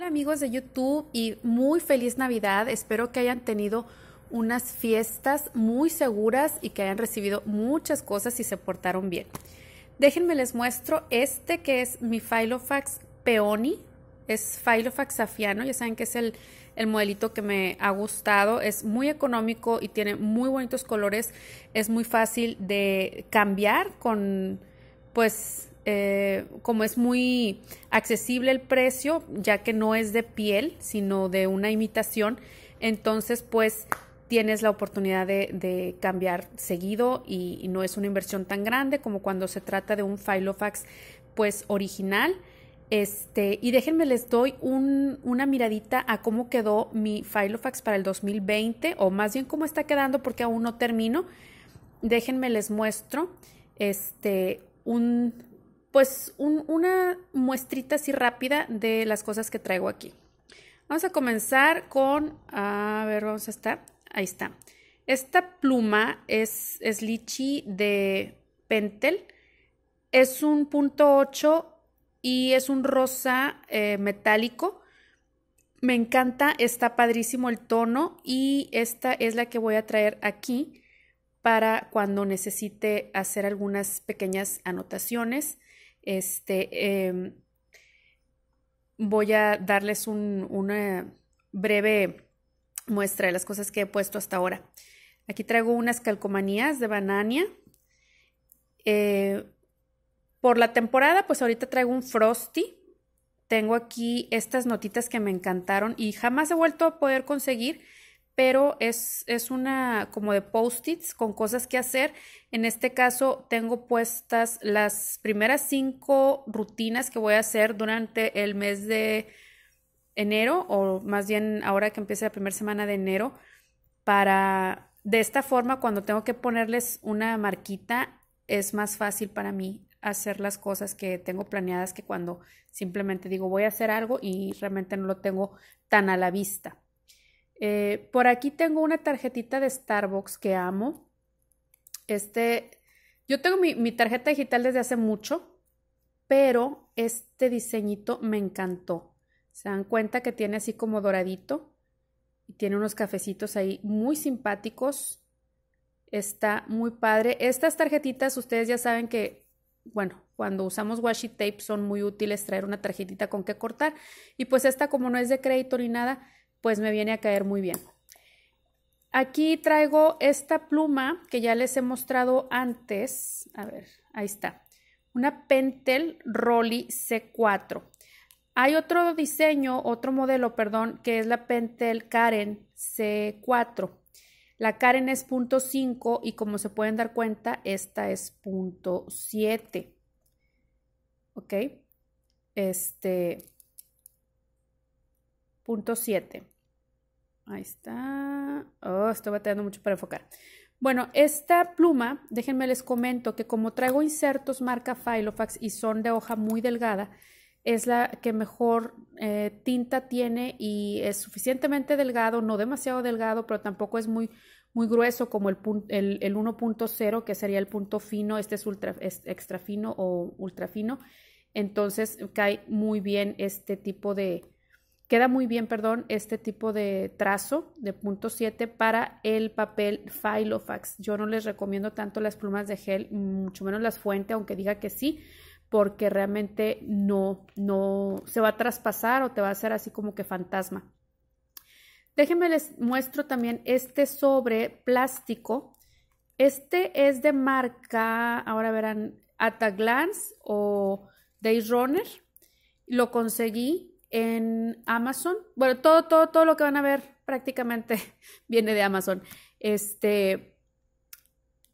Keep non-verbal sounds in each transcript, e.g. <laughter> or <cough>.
Hola amigos de YouTube y muy feliz Navidad. Espero que hayan tenido unas fiestas muy seguras y que hayan recibido muchas cosas y se portaron bien. Déjenme les muestro este que es mi Filofax Peony. Es Filofax Safiano, ya saben que es el, el modelito que me ha gustado. Es muy económico y tiene muy bonitos colores. Es muy fácil de cambiar con pues eh, como es muy accesible el precio, ya que no es de piel, sino de una imitación, entonces pues tienes la oportunidad de, cambiar seguido y, no es una inversión tan grande como cuando se trata de un Filofax pues original. Este, y déjenme les doy una miradita a cómo quedó mi Filofax para el 2020 o más bien cómo está quedando porque aún no termino. Déjenme les muestro este un pues una muestrita así rápida de las cosas que traigo aquí. Vamos a comenzar con, a ver, vamos a estar, ahí está. Esta pluma es, es de Pentel, es un punto 8 y es un rosa eh, metálico. Me encanta, está padrísimo el tono y esta es la que voy a traer aquí para cuando necesite hacer algunas pequeñas anotaciones este, em, voy a darles una breve muestra de las cosas que he puesto hasta ahora. Aquí traigo unas calcomanías de Banania. Eh, por la temporada, pues ahorita traigo un Frosty. Tengo aquí estas notitas que me encantaron y jamás he vuelto a poder conseguir pero es, una como de post-its con cosas que hacer. En este caso tengo puestas las primeras cinco rutinas que voy a hacer durante el mes de enero o más bien ahora que empiece la primera semana de enero para de esta forma cuando tengo que ponerles una marquita es más fácil para mí hacer las cosas que tengo planeadas que cuando simplemente digo voy a hacer algo y realmente no lo tengo tan a la vista. Eh, por aquí tengo una tarjetita de Starbucks que amo. Este, yo tengo mi, mi tarjeta digital desde hace mucho, pero este diseñito me encantó. Se dan cuenta que tiene así como doradito y tiene unos cafecitos ahí muy simpáticos. Está muy padre. Estas tarjetitas, ustedes ya saben que, bueno, cuando usamos washi tape son muy útiles traer una tarjetita con que cortar. Y pues esta, como no es de crédito ni nada, pues me viene a caer muy bien. Aquí traigo esta pluma que ya les he mostrado antes. A ver, ahí está. Una Pentel Rolly C4. Hay otro diseño, otro modelo, perdón, que es la Pentel Karen C4. La Karen es punto .5 y como se pueden dar cuenta, esta es .7. ¿Ok? Este, punto .7. Ahí está. Oh, estoy batallando mucho para enfocar. Bueno, esta pluma, déjenme les comento que como traigo insertos marca Filofax y son de hoja muy delgada, es la que mejor eh, tinta tiene y es suficientemente delgado, no demasiado delgado, pero tampoco es muy, muy grueso como el, el, 1.0, que sería el punto fino, este es, ultra, es extra fino o ultra fino, entonces cae muy bien este tipo de, queda muy bien, perdón, este tipo de trazo de punto 7 para el papel Filofax. Yo no les recomiendo tanto las plumas de gel, mucho menos las fuente, aunque diga que sí, porque realmente no, no se va a traspasar o te va a hacer así como que fantasma. Déjenme les muestro también este sobre plástico. Este es de marca, ahora verán, Ataglance o Day Runner. Lo conseguí en Amazon. Bueno, todo, todo, todo lo que van a ver prácticamente <laughs> viene de Amazon. Este,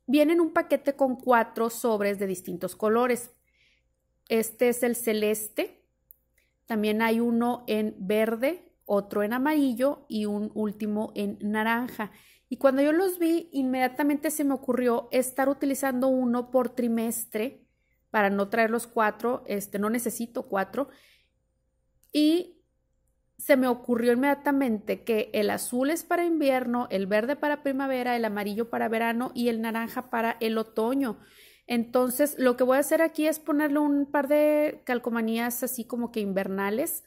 viene en un paquete con cuatro sobres de distintos colores. Este es el celeste. También hay uno en verde, otro en amarillo y un último en naranja. Y cuando yo los vi, inmediatamente se me ocurrió estar utilizando uno por trimestre para no traer los cuatro, este, no necesito cuatro, y se me ocurrió inmediatamente que el azul es para invierno, el verde para primavera, el amarillo para verano y el naranja para el otoño. Entonces, lo que voy a hacer aquí es ponerle un par de calcomanías así como que invernales.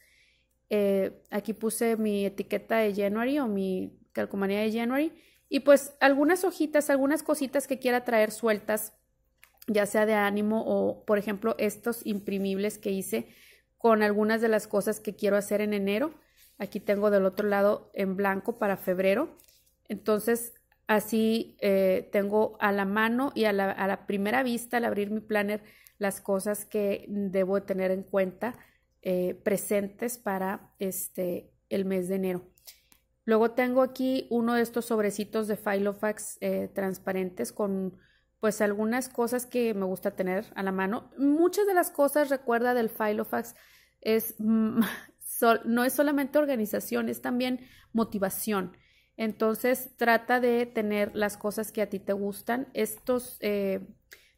Eh, aquí puse mi etiqueta de January o mi calcomanía de January. Y pues algunas hojitas, algunas cositas que quiera traer sueltas, ya sea de ánimo o, por ejemplo, estos imprimibles que hice con algunas de las cosas que quiero hacer en enero. Aquí tengo del otro lado en blanco para febrero. Entonces, así eh, tengo a la mano y a la, primera vista al abrir mi planner las cosas que debo tener en cuenta eh, presentes para este el mes de enero. Luego tengo aquí uno de estos sobrecitos de Filofax eh, transparentes con pues algunas cosas que me gusta tener a la mano. Muchas de las cosas, recuerda, del Filofax es, mm, <laughs> no es solamente organización, es también motivación. Entonces trata de tener las cosas que a ti te gustan. Estos eh,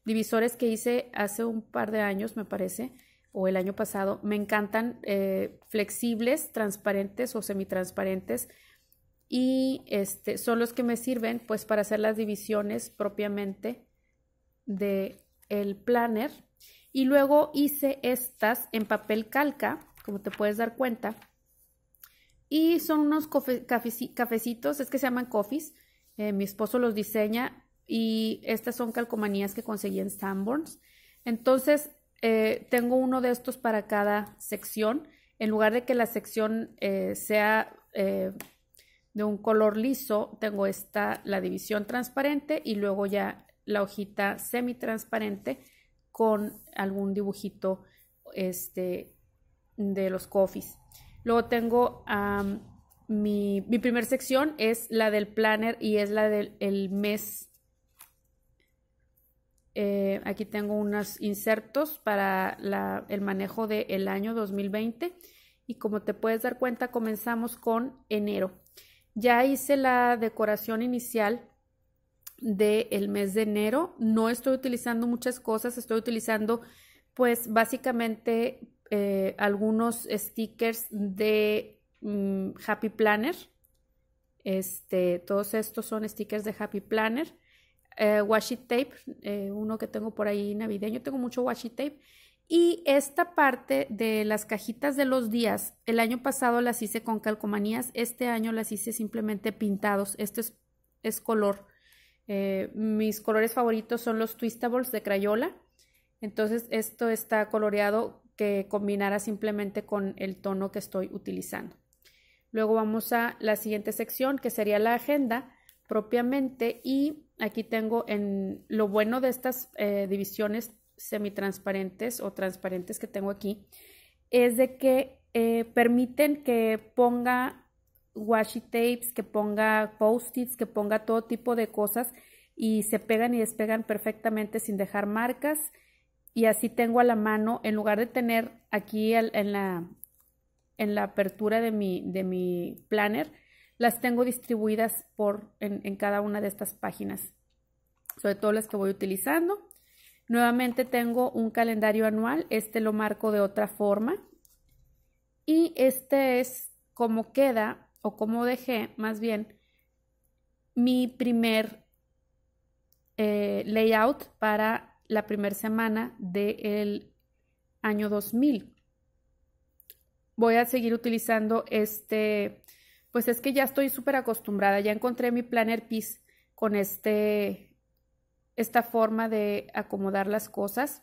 divisores que hice hace un par de años, me parece, o el año pasado, me encantan eh, flexibles, transparentes o semitransparentes. Y este, son los que me sirven pues para hacer las divisiones propiamente de el planner y luego hice estas en papel calca, como te puedes dar cuenta. Y son unos cafecitos, es que se llaman coffees. Eh, mi esposo los diseña y estas son calcomanías que conseguí en Sanborns. Entonces, eh, tengo uno de estos para cada sección. En lugar de que la sección eh, sea de un color liso, tengo esta, la división transparente y luego ya la hojita semitransparente con algún dibujito este, de los coffees. Luego tengo mi, primer sección es la del planner y es la del mes. Eh, aquí tengo unos insertos para el manejo del año 2020 y como te puedes dar cuenta comenzamos con enero. Ya hice la decoración inicial del el mes de enero. No estoy utilizando muchas cosas, estoy utilizando pues básicamente eh, algunos stickers de mm, Happy Planner. Este, todos estos son stickers de Happy Planner. Eh, washi tape, eh, uno que tengo por ahí navideño, tengo mucho washi tape. Y esta parte de las cajitas de los días, el año pasado las hice con calcomanías, este año las hice simplemente pintados. Este es, es color eh, mis colores favoritos son los twistables de Crayola. Entonces esto está coloreado que combinará simplemente con el tono que estoy utilizando. Luego vamos a la siguiente sección que sería la agenda propiamente y aquí tengo en lo bueno de estas divisiones eh, divisiones semitransparentes o transparentes que tengo aquí es de que eh, permiten que ponga washi tapes, que ponga post-its, que ponga todo tipo de cosas y se pegan y despegan perfectamente sin dejar marcas. Y así tengo a la mano, en lugar de tener aquí en la, en la apertura de mi, de mi planner, las tengo distribuidas por, en, en cada una de estas páginas, sobre todo las que voy utilizando. Nuevamente tengo un calendario anual, este lo marco de otra forma y este es como queda o como dejé más bien mi primer eh, layout para la primera semana del año 2000. Voy a seguir utilizando este, pues es que ya estoy súper acostumbrada, ya encontré mi planner piece con este, esta forma de acomodar las cosas.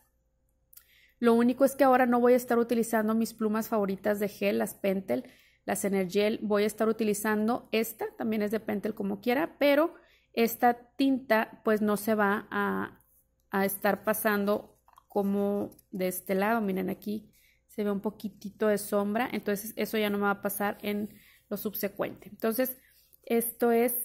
Lo único es que ahora no voy a estar utilizando mis plumas favoritas de gel, las Pentel, las gel voy a estar utilizando esta, también es de Pentel como quiera, pero esta tinta pues no se va a, estar pasando como de este lado, miren aquí se ve un poquitito de sombra, entonces eso ya no me va a pasar en lo subsecuente. Entonces, esto es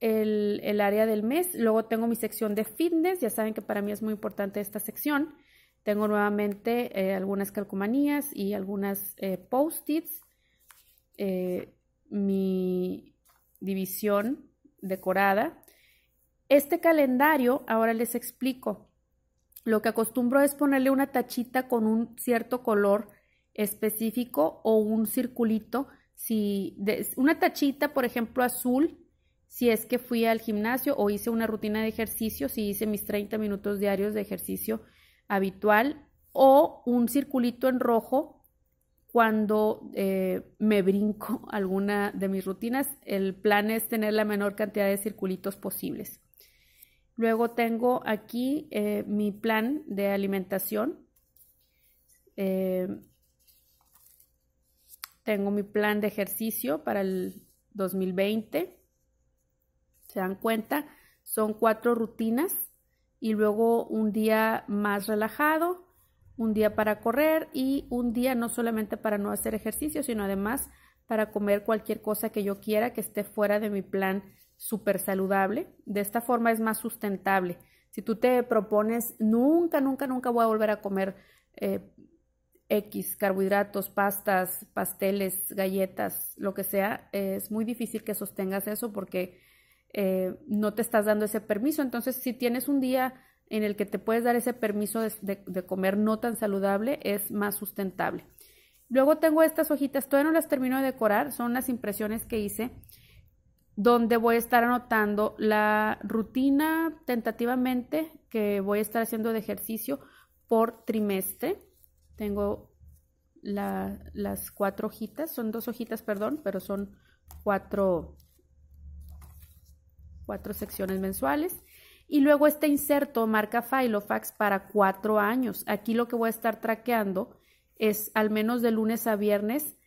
el, área del mes. Luego tengo mi sección de fitness. Ya saben que para mí es muy importante esta sección. Tengo nuevamente eh, algunas calcomanías y algunas eh, post-its. Eh, mi división decorada. Este calendario, ahora les explico. Lo que acostumbro es ponerle una tachita con un cierto color específico o un circulito. Si una tachita, por ejemplo, azul, si es que fui al gimnasio o hice una rutina de ejercicio, si hice mis 30 minutos diarios de ejercicio habitual, o un circulito en rojo cuando eh, me brinco <laughs> alguna de mis rutinas. El plan es tener la menor cantidad de circulitos posibles. Luego tengo aquí eh, mi plan de alimentación. Eh, tengo mi plan de ejercicio para el 2020. ¿Se dan cuenta? Son cuatro rutinas y luego un día más relajado un día para correr y un día no solamente para no hacer ejercicio, sino además para comer cualquier cosa que yo quiera que esté fuera de mi plan súper saludable. De esta forma es más sustentable. Si tú te propones, nunca, nunca, nunca voy a volver a comer eh, X, carbohidratos, pastas, pasteles, galletas, lo que sea, eh, es muy difícil que sostengas eso porque eh, no te estás dando ese permiso. Entonces, si tienes un día en el que te puedes dar ese permiso de, comer no tan saludable es más sustentable. Luego tengo estas hojitas, todavía no las termino de decorar, son las impresiones que hice, donde voy a estar anotando la rutina tentativamente que voy a estar haciendo de ejercicio por trimestre. Tengo las cuatro hojitas, son dos hojitas, perdón, pero son cuatro, cuatro secciones mensuales. Y luego este inserto marca Filofax para cuatro años. Aquí lo que voy a estar traqueando es al menos de lunes a viernes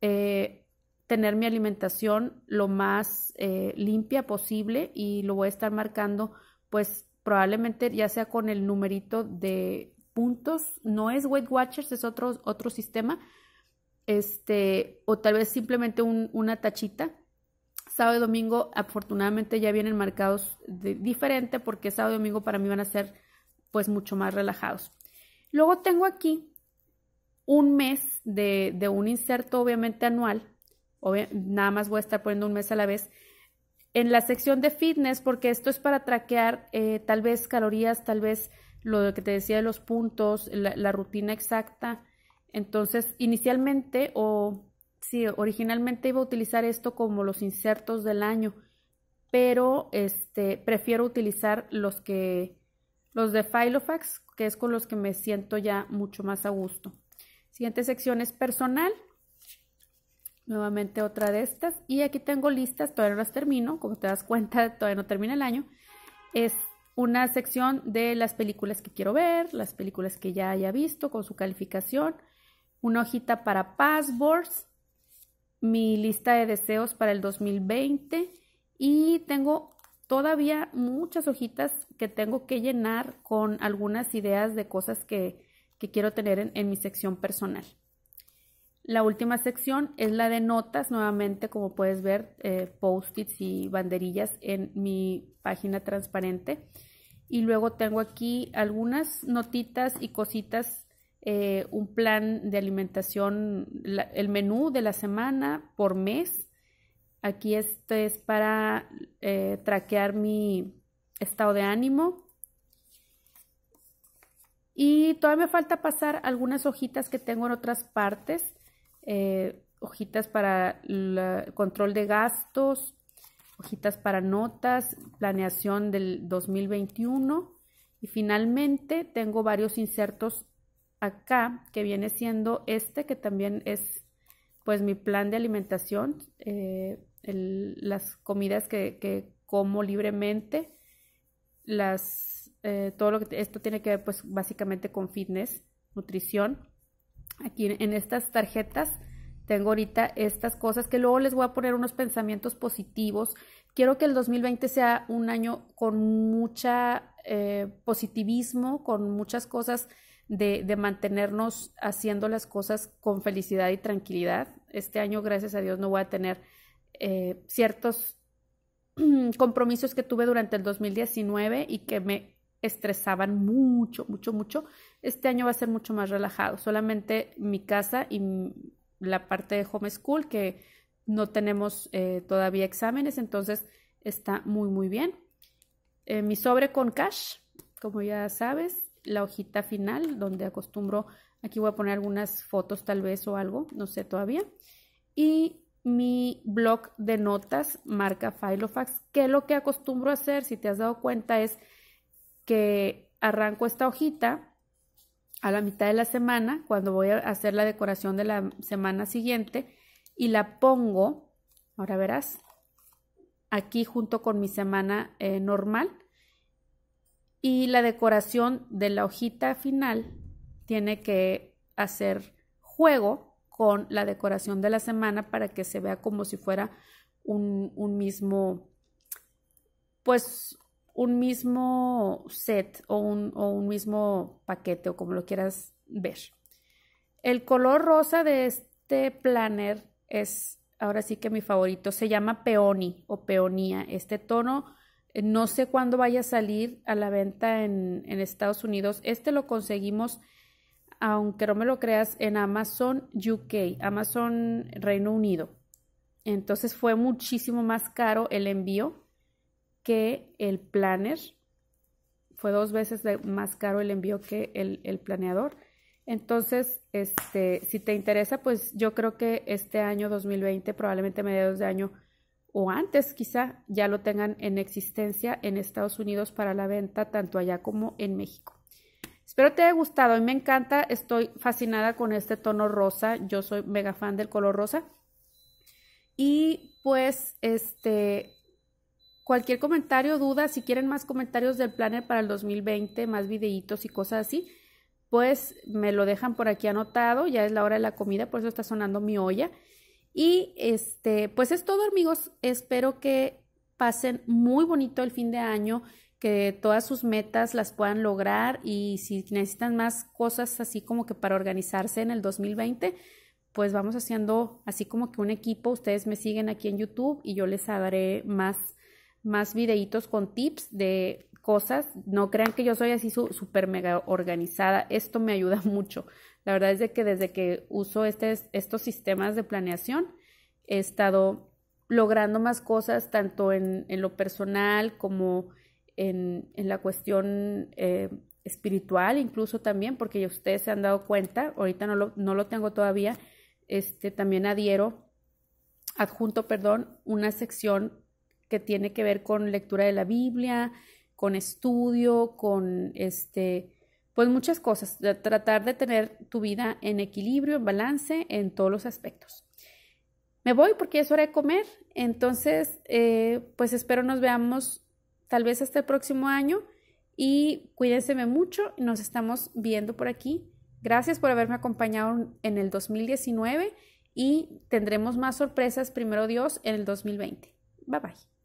eh, tener mi alimentación lo más eh, limpia posible y lo voy a estar marcando pues probablemente ya sea con el numerito de puntos, no es Weight Watchers, es otro, otro sistema, este, o tal vez simplemente una tachita Sábado y domingo, afortunadamente, ya vienen marcados de, diferente porque sábado y domingo para mí van a ser pues mucho más relajados. Luego tengo aquí un mes de, un inserto, obviamente anual. nada más voy a estar poniendo un mes a la vez. En la sección de fitness, porque esto es para traquear eh, tal vez calorías, tal vez lo que te decía de los puntos, la rutina exacta. Entonces, inicialmente o sí, originalmente iba a utilizar esto como los insertos del año, pero este, prefiero utilizar los que los de Filofax, que es con los que me siento ya mucho más a gusto. Siguiente sección es personal. Nuevamente otra de estas. Y aquí tengo listas, todavía no las termino, como te das cuenta, <laughs> todavía no termina el año. Es una sección de las películas que quiero ver, las películas que ya haya visto con su calificación, una hojita para passwords, mi lista de deseos para el 2020 y tengo todavía muchas hojitas que tengo que llenar con algunas ideas de cosas que, quiero tener en, mi sección personal. La última sección es la de notas, nuevamente como puedes ver, eh, post-its y banderillas en mi página transparente. Y luego tengo aquí algunas notitas y cositas eh, un plan de alimentación, el menú de la semana por mes. Aquí este es para eh, traquear mi estado de ánimo. Y todavía me falta pasar algunas hojitas que tengo en otras partes, eh, hojitas para el control de gastos, hojitas para notas, planeación del 2021 y finalmente tengo varios insertos acá, que viene siendo este, que también es pues mi plan de alimentación, eh, las comidas que, como libremente, las, eh, todo lo que esto tiene que ver pues básicamente con fitness, nutrición. Aquí en, estas tarjetas tengo ahorita estas cosas que luego les voy a poner unos pensamientos positivos. Quiero que el 2020 sea un año con mucha eh, positivismo, con muchas cosas de, mantenernos haciendo las cosas con felicidad y tranquilidad. Este año, gracias a Dios, no voy a tener eh, ciertos <clears throat> compromisos que tuve durante el 2019 y que me estresaban mucho, mucho, mucho. Este año va a ser mucho más relajado. Solamente mi casa y la parte de homeschool, que no tenemos eh, todavía exámenes, entonces está muy, muy bien. Eh, mi sobre con cash, como ya sabes, la hojita final donde acostumbro, aquí voy a poner algunas fotos tal vez o algo, no sé todavía. Y mi blog de notas marca Filofax, que lo que acostumbro a hacer, si te has dado cuenta, es que arranco esta hojita a la mitad de la semana, cuando voy a hacer la decoración de la semana siguiente, y la pongo, ahora verás, aquí junto con mi semana eh, normal y la decoración de la hojita final tiene que hacer juego con la decoración de la semana para que se vea como si fuera un, mismo, pues un mismo set o un, o un mismo paquete o como lo quieras ver. El color rosa de este planner es ahora sí que mi favorito, se llama peony o peonía. Este tono eh, no sé cuándo vaya a salir a la venta en, Estados Unidos. Este lo conseguimos, aunque no me lo creas, en Amazon UK, Amazon Reino Unido. Entonces fue muchísimo más caro el envío que el planner. Fue dos veces más caro el envío que el, planeador. Entonces, este, si te interesa, pues yo creo que este año 2020, probablemente mediados de año, o antes quizá ya lo tengan en existencia en Estados Unidos para la venta tanto allá como en México. Espero te haya gustado, a mí me encanta, estoy fascinada con este tono rosa, yo soy mega fan del color rosa. Y pues este cualquier comentario, duda, si quieren más comentarios del planner para el 2020, más videitos y cosas así, pues me lo dejan por aquí anotado, ya es la hora de la comida, por eso está sonando mi olla. Y este, pues es todo, amigos. Espero que pasen muy bonito el fin de año, que todas sus metas las puedan lograr y si necesitan más cosas así como que para organizarse en el 2020, pues vamos haciendo así como que un equipo. Ustedes me siguen aquí en YouTube y yo les daré más más videitos con tips de cosas. No crean que yo soy así súper mega organizada. Esto me ayuda <laughs> mucho. La verdad es de que desde que uso este, estos sistemas de planeación, he estado logrando más cosas, tanto en, lo personal como en, la cuestión eh, espiritual, incluso también, porque ya ustedes se han dado cuenta, ahorita no lo, tengo todavía, este, también adhiero, adjunto, perdón, una sección que tiene que ver con lectura de la Biblia, con estudio, con este, pues muchas cosas, tratar de tener tu vida en equilibrio, en balance, en todos los aspectos. Me voy porque es hora de comer, entonces eh, pues espero nos veamos tal vez hasta el próximo año y cuídense mucho, nos estamos viendo por aquí. Gracias por haberme acompañado en el 2019 y tendremos más sorpresas, primero Dios, en el 2020. Bye bye.